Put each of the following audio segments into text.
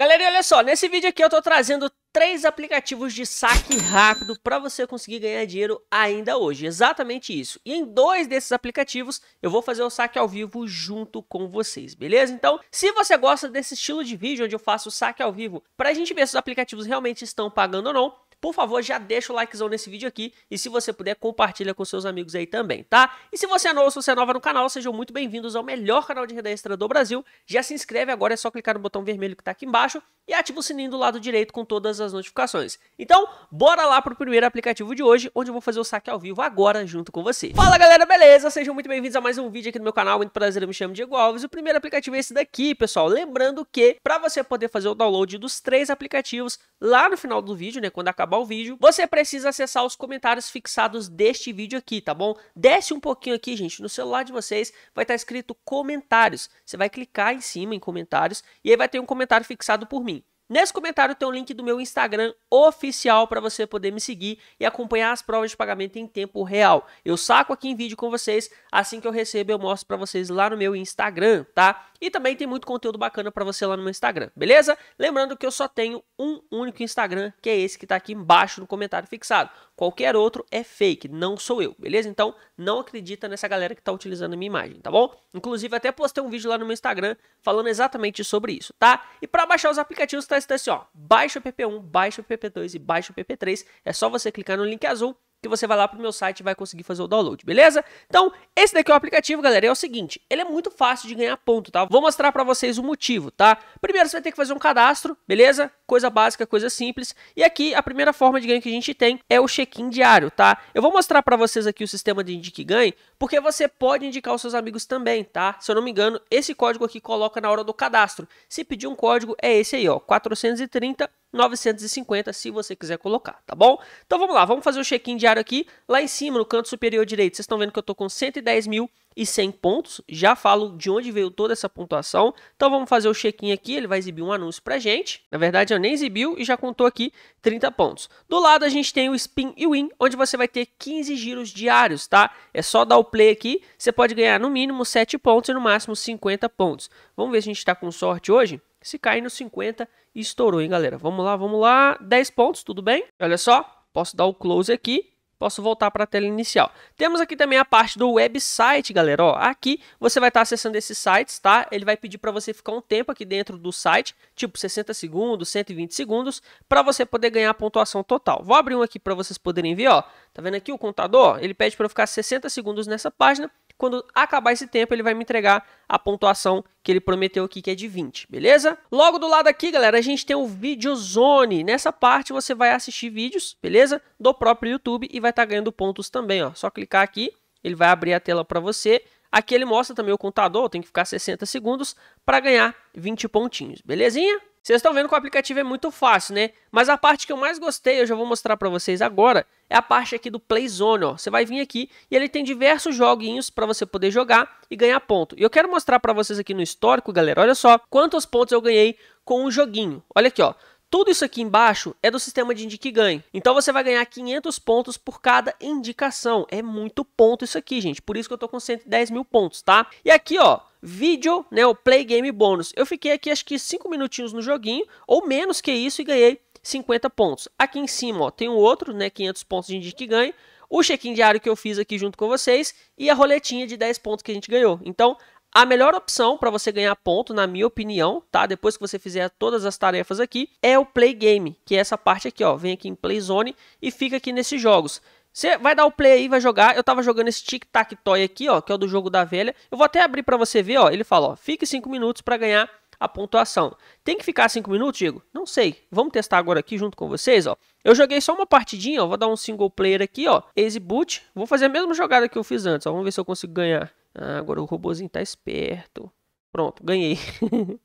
Galera, olha só, nesse vídeo aqui eu tô trazendo três aplicativos de saque rápido para você conseguir ganhar dinheiro ainda hoje, exatamente isso. E em dois desses aplicativos eu vou fazer o saque ao vivo junto com vocês, beleza? Então, se você gosta desse estilo de vídeo onde eu faço o saque ao vivo, para a gente ver se os aplicativos realmente estão pagando ou não, por favor, já deixa o likezão nesse vídeo aqui e se você puder, compartilha com seus amigos aí também, tá? E se você é novo, se você é nova no canal, sejam muito bem-vindos ao melhor canal de renda extra do Brasil. Já se inscreve agora, é só clicar no botão vermelho que tá aqui embaixo e ativa o sininho do lado direito com todas as notificações. Então, bora lá pro primeiro aplicativo de hoje, onde eu vou fazer o saque ao vivo agora junto com você. Fala galera, beleza? Sejam muito bem-vindos a mais um vídeo aqui no meu canal, muito prazer, eu me chamo Diego Alves. O primeiro aplicativo é esse daqui, pessoal. Lembrando que para você poder fazer o download dos três aplicativos lá no final do vídeo, né, quando acabar acabar o vídeo, você precisa acessar os comentários fixados deste vídeo aqui, tá bom? Desce um pouquinho aqui, gente, no celular de vocês vai estar tá escrito comentários. Você vai clicar em cima em comentários e aí vai ter um comentário fixado por mim. Nesse comentário tem o um link do meu Instagram oficial para você poder me seguir e acompanhar as provas de pagamento em tempo real. Eu saco aqui em vídeo com vocês, assim que eu recebo eu mostro para vocês lá no meu Instagram, tá? E também tem muito conteúdo bacana para você lá no meu Instagram, beleza? Lembrando que eu só tenho um único Instagram, que é esse que está aqui embaixo no comentário fixado. Qualquer outro é fake, não sou eu, beleza? Então não acredita nessa galera que está utilizando a minha imagem, tá bom? Inclusive até postei um vídeo lá no meu Instagram falando exatamente sobre isso, tá? E para baixar os aplicativos tá escrito assim, ó, baixa o PP1, baixa o PP2 e baixa o PP3. É só você clicar no link azul que você vai lá pro meu site e vai conseguir fazer o download, beleza? Então, esse daqui é o aplicativo, galera, é o seguinte, ele é muito fácil de ganhar ponto, tá? Vou mostrar para vocês o motivo, tá? Primeiro você vai ter que fazer um cadastro, beleza? Coisa básica, coisa simples. E aqui a primeira forma de ganho que a gente tem é o check-in diário, tá? Eu vou mostrar para vocês aqui o sistema de indique ganho, porque você pode indicar os seus amigos também, tá? Se eu não me engano, esse código aqui coloca na hora do cadastro. Se pedir um código é esse aí, ó, 430 950 se você quiser colocar, tá bom? Então vamos lá, vamos fazer o check-in diário aqui. Lá em cima, no canto superior direito, vocês estão vendo que eu estou com 110.100 pontos. Já falo de onde veio toda essa pontuação. Então vamos fazer o check-in aqui, ele vai exibir um anúncio para gente. Na verdade, eu nem exibiu e já contou aqui 30 pontos. Do lado, a gente tem o Spin e Win, onde você vai ter 15 giros diários, tá? É só dar o play aqui, você pode ganhar no mínimo 7 pontos e no máximo 50 pontos. Vamos ver se a gente está com sorte hoje? Se cair nos 50, estourou, hein, galera? Vamos lá, vamos lá. 10 pontos, tudo bem? Olha só, posso dar o close aqui. Posso voltar para a tela inicial. Temos aqui também a parte do website, galera. Ó, aqui você vai estar tá acessando esses sites, tá? Ele vai pedir para você ficar um tempo aqui dentro do site, tipo 60 segundos, 120 segundos, para você poder ganhar a pontuação total. Vou abrir um aqui para vocês poderem ver, ó. Tá vendo aqui o contador? Ele pede para eu ficar 60 segundos nessa página quando acabar esse tempo, ele vai me entregar a pontuação que ele prometeu aqui, que é de 20, beleza? Logo do lado aqui, galera, a gente tem o Videozone. Nessa parte, você vai assistir vídeos, beleza? Do próprio YouTube e vai estar tá ganhando pontos também, ó. Só clicar aqui, ele vai abrir a tela para você. Aqui ele mostra também o contador, tem que ficar 60 segundos para ganhar 20 pontinhos, belezinha? Vocês estão vendo que o aplicativo é muito fácil, né? Mas a parte que eu mais gostei, eu já vou mostrar para vocês agora, é a parte aqui do Play Zone, ó. Você vai vir aqui e ele tem diversos joguinhos para você poder jogar e ganhar ponto. E eu quero mostrar para vocês aqui no histórico, galera, olha só quantos pontos eu ganhei com um joguinho. Olha aqui, ó. Tudo isso aqui embaixo é do sistema de indique ganho. Então você vai ganhar 500 pontos por cada indicação. É muito ponto isso aqui, gente. Por isso que eu tô com 110 mil pontos, tá? E aqui, ó, vídeo, né, o play game bônus. Eu fiquei aqui acho que 5 minutinhos no joguinho, ou menos que isso, e ganhei 50 pontos. Aqui em cima, ó, tem um outro, né, 500 pontos de indique ganho o check-in diário que eu fiz aqui junto com vocês e a roletinha de 10 pontos que a gente ganhou. Então, a melhor opção para você ganhar ponto, na minha opinião, tá? Depois que você fizer todas as tarefas aqui, é o play game, que é essa parte aqui, ó. Vem aqui em play zone e fica aqui nesses jogos. Você vai dar o play aí, vai jogar. Eu tava jogando esse tic tac toy aqui, ó, que é o do jogo da velha. Eu vou até abrir para você ver, ó. Ele fala, ó, fique 5 minutos para ganhar a pontuação. Tem que ficar 5 minutos, Diego? Não sei. Vamos testar agora aqui junto com vocês, ó. Eu joguei só uma partidinha, ó. Vou dar um single player aqui, ó. Easy boot. Vou fazer a mesma jogada que eu fiz antes, ó. Vamos ver se eu consigo ganhar. Ah, agora o robôzinho tá esperto. Pronto, ganhei.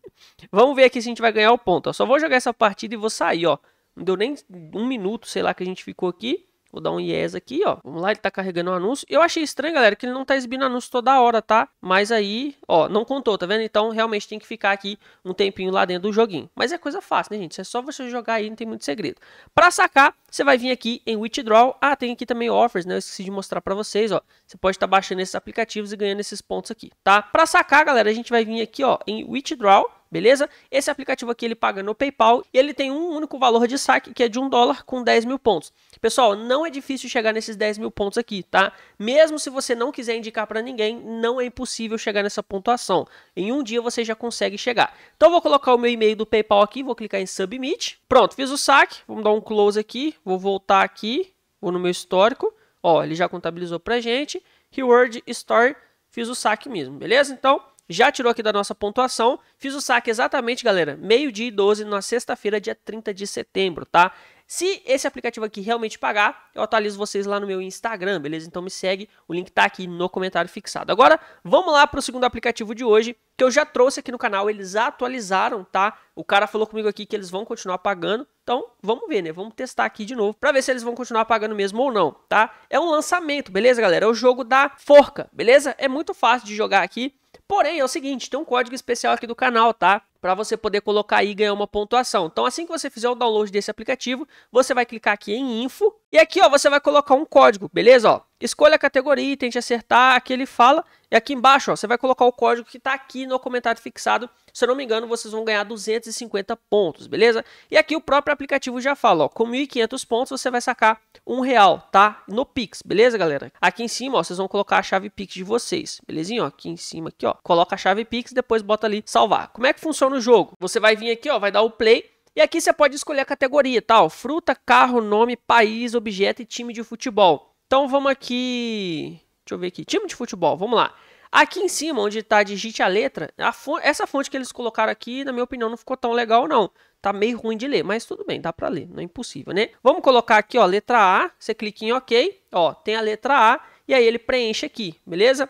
Vamos ver aqui se a gente vai ganhar o ponto. Só vou jogar essa partida e vou sair, ó. Não deu nem um minuto, sei lá, que a gente ficou aqui. Vou dar um yes aqui, ó. Vamos lá, ele tá carregando o um anúncio. Eu achei estranho, galera, que ele não tá exibindo anúncio toda hora, tá? Mas aí, ó, não contou, tá vendo? Então, realmente tem que ficar aqui um tempinho lá dentro do joguinho. Mas é coisa fácil, né, gente? É só você jogar aí, não tem muito segredo. Pra sacar, você vai vir aqui em Withdraw. Ah, tem aqui também Offers, né? Eu esqueci de mostrar pra vocês, ó. Você pode estar tá baixando esses aplicativos e ganhando esses pontos aqui, tá? Pra sacar, galera, a gente vai vir aqui, ó, em Withdraw beleza? Esse aplicativo aqui ele paga no PayPal e ele tem um único valor de saque que é de um dólar com 10 mil pontos. Pessoal, não é difícil chegar nesses 10 mil pontos aqui, tá? Mesmo se você não quiser indicar para ninguém, não é impossível chegar nessa pontuação. Em um dia você já consegue chegar. Então vou colocar o meu e-mail do PayPal aqui, vou clicar em Submit. Pronto, fiz o saque, vamos dar um close aqui, vou voltar aqui, vou no meu histórico. Ó, ele já contabilizou pra gente. Reward Store, fiz o saque mesmo, beleza? Então, já tirou aqui da nossa pontuação. Fiz o saque exatamente, galera, meio-dia e 12 na sexta-feira, dia 30 de setembro, tá? Se esse aplicativo aqui realmente pagar, eu atualizo vocês lá no meu Instagram, beleza? Então me segue, o link tá aqui no comentário fixado. Agora, vamos lá para o segundo aplicativo de hoje, que eu já trouxe aqui no canal, eles atualizaram, tá? O cara falou comigo aqui que eles vão continuar pagando, então vamos ver, né? Vamos testar aqui de novo para ver se eles vão continuar pagando mesmo ou não, tá? É um lançamento, beleza, galera? É o jogo da forca, beleza? É muito fácil de jogar aqui. Porém, é o seguinte, tem um código especial aqui do canal, tá? para você poder colocar aí e ganhar uma pontuação. Então, assim que você fizer o download desse aplicativo, você vai clicar aqui em Info, e aqui, ó, você vai colocar um código, beleza? Ó, escolha a categoria tente acertar aqui que ele fala. E aqui embaixo, ó, você vai colocar o código que está aqui no comentário fixado. Se eu não me engano, vocês vão ganhar 250 pontos, beleza? E aqui o próprio aplicativo já fala, ó, com 1.500 pontos você vai sacar um real, tá? No Pix, beleza, galera? Aqui em cima, ó, vocês vão colocar a chave Pix de vocês, belezinha? Ó, aqui em cima, aqui, ó, coloca a chave Pix e depois bota ali salvar. Como é que funciona o jogo? Você vai vir aqui, ó, vai dar o play e aqui você pode escolher a categoria, tal, fruta, carro, nome, país, objeto e time de futebol. Então vamos aqui, deixa eu ver aqui, time de futebol, vamos lá. Aqui em cima, onde está digite a letra, a fonte, essa fonte que eles colocaram aqui, na minha opinião, não ficou tão legal não. Tá meio ruim de ler, mas tudo bem, dá para ler, não é impossível, né? Vamos colocar aqui, ó, letra A, você clica em OK, ó, tem a letra A, e aí ele preenche aqui, beleza?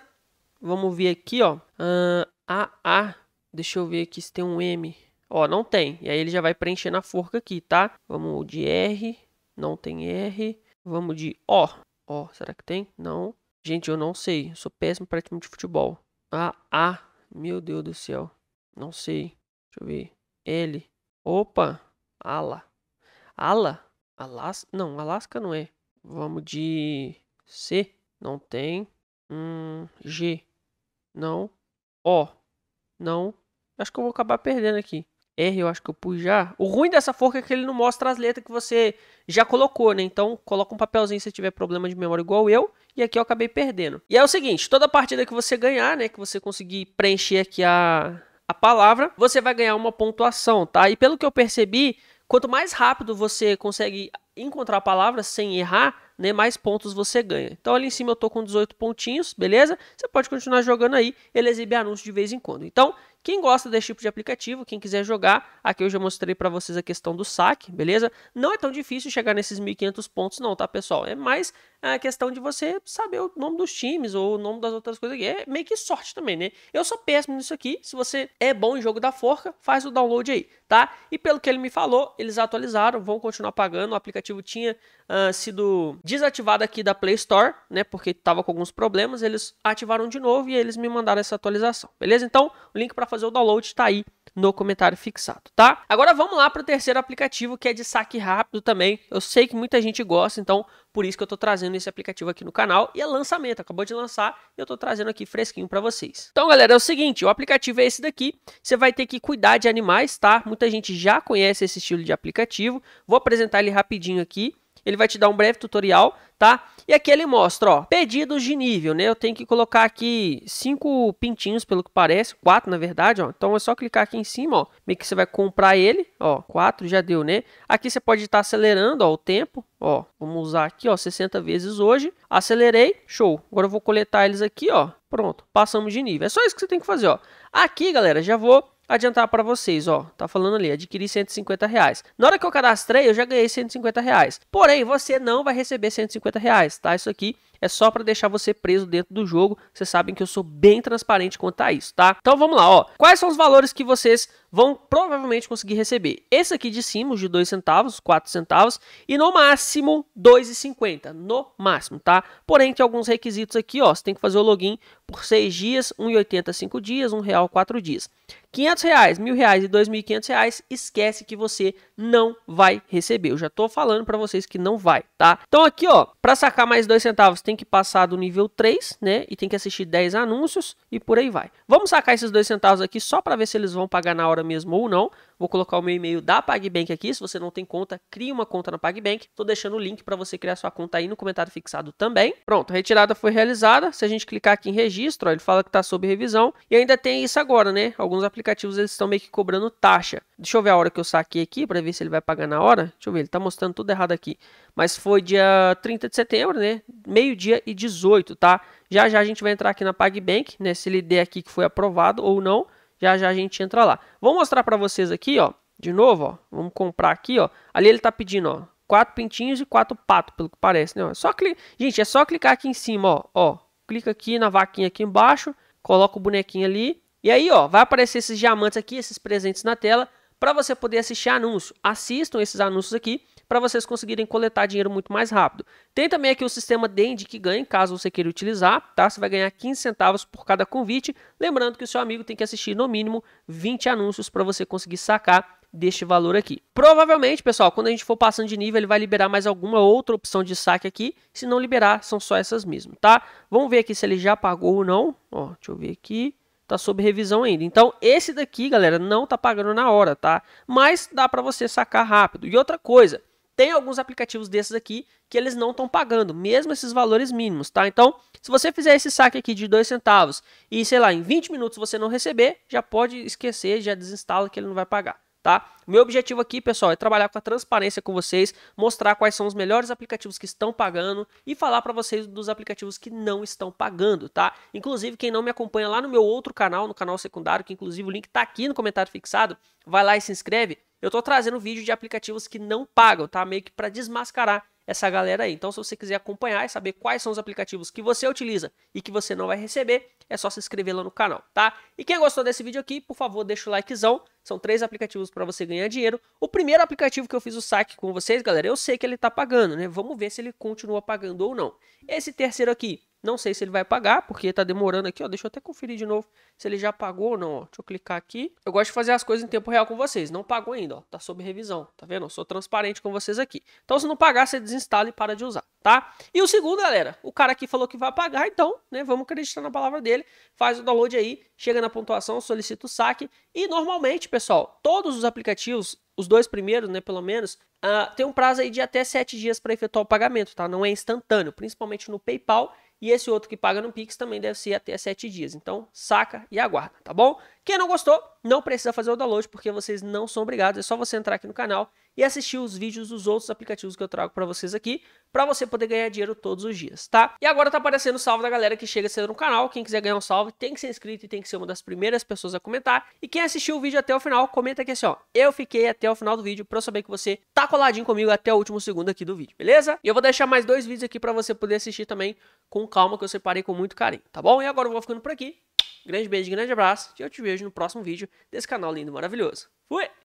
Vamos ver aqui, ó, uh, A, A, deixa eu ver aqui se tem um M. Ó, não tem. E aí ele já vai preencher na forca aqui, tá? Vamos de R, não tem R. Vamos de O. Ó, será que tem? Não. Gente, eu não sei. Eu sou péssimo para time de futebol. A, A. Meu Deus do céu. Não sei. Deixa eu ver. L. Opa. Ala. Ala? alas Não, Alasca não é. Vamos de C. Não tem. Hum, G. Não. O. Não. Acho que eu vou acabar perdendo aqui. R eu acho que eu pus já. O ruim dessa forca é que ele não mostra as letras que você já colocou, né? Então coloca um papelzinho se tiver problema de memória igual eu. E aqui eu acabei perdendo. E é o seguinte, toda partida que você ganhar, né? Que você conseguir preencher aqui a, a palavra, você vai ganhar uma pontuação, tá? E pelo que eu percebi, quanto mais rápido você consegue encontrar a palavra sem errar, né, mais pontos você ganha. Então ali em cima eu estou com 18 pontinhos, beleza? Você pode continuar jogando aí, ele exibe anúncios de vez em quando. Então, quem gosta desse tipo de aplicativo, quem quiser jogar, aqui eu já mostrei para vocês a questão do saque, beleza? Não é tão difícil chegar nesses 1.500 pontos não, tá pessoal? É mais a questão de você saber o nome dos times ou o nome das outras coisas aqui. É meio que sorte também, né? Eu sou péssimo nisso aqui. Se você é bom em jogo da forca, faz o download aí, tá? E pelo que ele me falou, eles atualizaram, vão continuar pagando. O aplicativo tinha uh, sido desativado aqui da Play Store, né? Porque estava com alguns problemas, eles ativaram de novo e eles me mandaram essa atualização. Beleza? Então, o link para fazer o download está aí no comentário fixado, tá? Agora vamos lá para o terceiro aplicativo que é de saque rápido também. Eu sei que muita gente gosta, então por isso que eu estou trazendo esse aplicativo aqui no canal e é lançamento, acabou de lançar e eu estou trazendo aqui fresquinho para vocês. Então, galera, é o seguinte, o aplicativo é esse daqui. Você vai ter que cuidar de animais, tá? Muita gente já conhece esse estilo de aplicativo. Vou apresentar ele rapidinho aqui. Ele vai te dar um breve tutorial, tá? E aqui ele mostra, ó, pedidos de nível, né? Eu tenho que colocar aqui cinco pintinhos, pelo que parece, quatro na verdade, ó. Então é só clicar aqui em cima, ó, meio que você vai comprar ele, ó, quatro já deu, né? Aqui você pode estar acelerando, ó, o tempo, ó. Vamos usar aqui, ó, 60 vezes hoje. Acelerei, show. Agora eu vou coletar eles aqui, ó. Pronto, passamos de nível. É só isso que você tem que fazer, ó. Aqui, galera, já vou adiantar para vocês, ó, tá falando ali, adquiri 150 reais. Na hora que eu cadastrei, eu já ganhei 150 reais. Porém, você não vai receber 150 reais, tá? Isso aqui é só para deixar você preso dentro do jogo. Vocês sabem que eu sou bem transparente quanto a isso, tá? Então vamos lá, ó. Quais são os valores que vocês vão provavelmente conseguir receber? Esse aqui de cima, os de 2 centavos, 4 centavos e no máximo 2,50, no máximo, tá? Porém tem alguns requisitos aqui, ó, você tem que fazer o login por 6 dias, 1,80 5 dias, R$ real 4 dias. R$ reais, mil reais e dois mil reais, esquece que você não vai receber. Eu já tô falando para vocês que não vai, tá? Então aqui, ó, para sacar mais dois centavos tem tem que passar do nível 3, né? E tem que assistir 10 anúncios e por aí vai. Vamos sacar esses dois centavos aqui só para ver se eles vão pagar na hora mesmo ou não. Vou colocar o meu e-mail da PagBank aqui. Se você não tem conta, crie uma conta na PagBank. Estou deixando o link para você criar sua conta aí no comentário fixado também. Pronto, a retirada foi realizada. Se a gente clicar aqui em registro, ó, ele fala que está sob revisão. E ainda tem isso agora, né? Alguns aplicativos eles estão meio que cobrando taxa. Deixa eu ver a hora que eu saquei aqui para ver se ele vai pagar na hora. Deixa eu ver, ele tá mostrando tudo errado aqui. Mas foi dia 30 de setembro, né? Meio-dia e 18, tá? Já já a gente vai entrar aqui na PagBank, né? Se ele der aqui que foi aprovado ou não, já já a gente entra lá. Vou mostrar para vocês aqui, ó. De novo, ó. Vamos comprar aqui, ó. Ali ele tá pedindo, ó. Quatro pintinhos e quatro patos, pelo que parece, né? só cli... Gente, é só clicar aqui em cima, ó. ó. Clica aqui na vaquinha aqui embaixo. Coloca o bonequinho ali. E aí, ó, vai aparecer esses diamantes aqui, esses presentes na tela para você poder assistir anúncio. Assistam esses anúncios aqui para vocês conseguirem coletar dinheiro muito mais rápido. Tem também aqui o sistema Dende que ganha, caso você queira utilizar, tá? Você vai ganhar 15 centavos por cada convite. Lembrando que o seu amigo tem que assistir no mínimo 20 anúncios para você conseguir sacar deste valor aqui. Provavelmente, pessoal, quando a gente for passando de nível, ele vai liberar mais alguma outra opção de saque aqui. Se não liberar, são só essas mesmo, tá? Vamos ver aqui se ele já pagou ou não. Ó, deixa eu ver aqui tá sob revisão ainda. Então, esse daqui, galera, não tá pagando na hora, tá? Mas dá para você sacar rápido. E outra coisa, tem alguns aplicativos desses aqui que eles não estão pagando, mesmo esses valores mínimos, tá? Então, se você fizer esse saque aqui de 2 centavos e, sei lá, em 20 minutos você não receber, já pode esquecer, já desinstala que ele não vai pagar tá? Meu objetivo aqui, pessoal, é trabalhar com a transparência com vocês, mostrar quais são os melhores aplicativos que estão pagando e falar para vocês dos aplicativos que não estão pagando, tá? Inclusive, quem não me acompanha lá no meu outro canal, no canal secundário, que inclusive o link tá aqui no comentário fixado, vai lá e se inscreve. Eu tô trazendo vídeo de aplicativos que não pagam, tá? Meio que para desmascarar essa galera aí. Então, se você quiser acompanhar e saber quais são os aplicativos que você utiliza e que você não vai receber, é só se inscrever lá no canal, tá? E quem gostou desse vídeo aqui, por favor, deixa o likezão. São três aplicativos para você ganhar dinheiro. O primeiro aplicativo que eu fiz o saque com vocês, galera, eu sei que ele está pagando, né? Vamos ver se ele continua pagando ou não. Esse terceiro aqui, não sei se ele vai pagar, porque tá demorando aqui, ó. Deixa eu até conferir de novo se ele já pagou ou não, ó. Deixa eu clicar aqui. Eu gosto de fazer as coisas em tempo real com vocês. Não pagou ainda, ó. Tá sob revisão, tá vendo? Eu sou transparente com vocês aqui. Então, se não pagar, você desinstala e para de usar, tá? E o segundo, galera, o cara aqui falou que vai pagar, então, né? Vamos acreditar na palavra dele. Faz o download aí, chega na pontuação, solicita o saque. E normalmente, pessoal, todos os aplicativos, os dois primeiros, né, pelo menos, uh, tem um prazo aí de até 7 dias para efetuar o pagamento, tá? Não é instantâneo, principalmente no PayPal e esse outro que paga no Pix também deve ser até 7 dias. Então, saca e aguarda, tá bom? Quem não gostou, não precisa fazer o download, porque vocês não são obrigados. É só você entrar aqui no canal e assistir os vídeos dos outros aplicativos que eu trago para vocês aqui, para você poder ganhar dinheiro todos os dias, tá? E agora tá aparecendo o salve da galera que chega cedo no canal. Quem quiser ganhar um salve tem que ser inscrito e tem que ser uma das primeiras pessoas a comentar. E quem assistiu o vídeo até o final, comenta aqui assim, ó. Eu fiquei até o final do vídeo para saber que você tá coladinho comigo até o último segundo aqui do vídeo, beleza? E eu vou deixar mais dois vídeos aqui para você poder assistir também com calma, que eu separei com muito carinho, tá bom? E agora eu vou ficando por aqui. Grande beijo, grande abraço e eu te vejo no próximo vídeo desse canal lindo e maravilhoso. Fui!